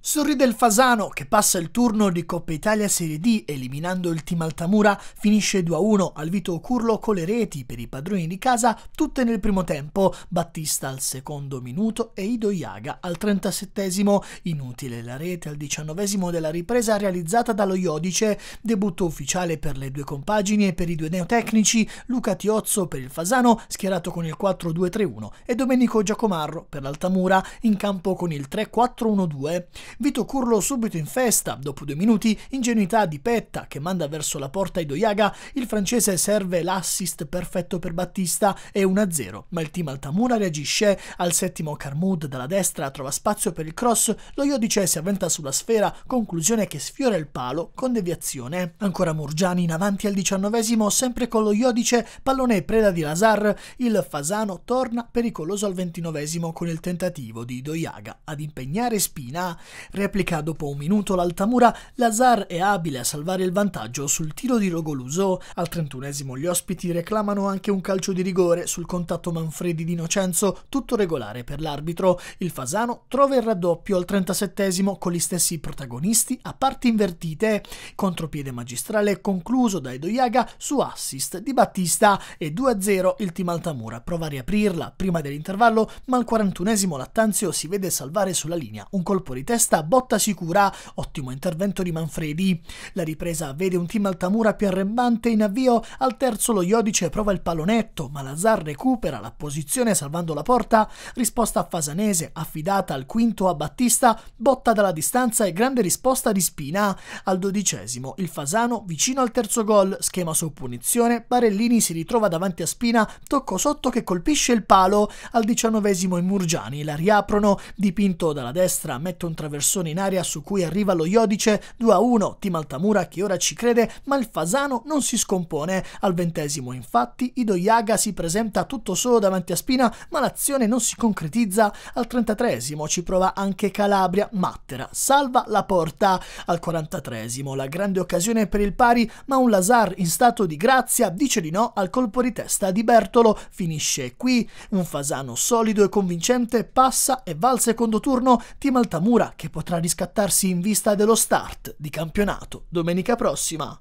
Sorride il Fasano che passa il turno di Coppa Italia Serie D eliminando il team Altamura, finisce 2-1 al Vito Curlo con le reti per i padroni di casa tutte nel primo tempo, Battista al secondo minuto e Ido Iaga al 37 inutile la rete al 19 della ripresa realizzata dallo Iodice, debutto ufficiale per le due compagini e per i due neotecnici, Luca Tiozzo per il Fasano schierato con il 4-2-3-1 e Domenico Giacomarro per l'Altamura in campo con il 3-4-1-2. Vito Curlo subito in festa, dopo due minuti, ingenuità di Petta che manda verso la porta Idoiaga, il francese serve l'assist perfetto per Battista e 1-0, ma il team Altamura reagisce, al settimo Carmud dalla destra trova spazio per il cross, lo Iodice si avventa sulla sfera, conclusione che sfiora il palo con deviazione. Ancora Murgiani in avanti al diciannovesimo, sempre con lo Iodice, pallone preda di Lazar, il Fasano torna pericoloso al ventinovesimo con il tentativo di Idoiaga ad impegnare Spina. Replica dopo un minuto l'Altamura, Lazar è abile a salvare il vantaggio sul tiro di Rogoluso. Al trentunesimo gli ospiti reclamano anche un calcio di rigore sul contatto Manfredi di Innocenzo, tutto regolare per l'arbitro. Il Fasano trova il raddoppio al trentasettesimo con gli stessi protagonisti a parti invertite. Contropiede magistrale concluso da Edo Edoyaga su assist di Battista e 2-0 il team Altamura prova a riaprirla prima dell'intervallo, ma al quarantunesimo Lattanzio si vede salvare sulla linea un colpo di testa testa, botta sicura, ottimo intervento di Manfredi. La ripresa vede un team Altamura più arrembante in avvio, al terzo lo Iodice prova il pallonetto, ma Lazar recupera la posizione salvando la porta, risposta a Fasanese affidata al quinto a Battista, botta dalla distanza e grande risposta di Spina. Al dodicesimo il Fasano vicino al terzo gol, schema su punizione, Barellini si ritrova davanti a Spina, tocco sotto che colpisce il palo, al diciannovesimo i Murgiani la riaprono, dipinto dalla destra mette un traverso traversone in aria su cui arriva lo Iodice 2 a 1, Tim Altamura che ora ci crede, ma il Fasano non si scompone. Al ventesimo, infatti, Ido Yaga si presenta tutto solo davanti a Spina, ma l'azione non si concretizza. Al trentatreesimo ci prova anche Calabria, Mattera salva la porta. Al quarantatreesimo, la grande occasione per il pari, ma un Lazar in stato di grazia dice di no al colpo di testa di Bertolo. Finisce qui, un Fasano solido e convincente passa e va al secondo turno, Tim Altamura che che potrà riscattarsi in vista dello start di campionato domenica prossima.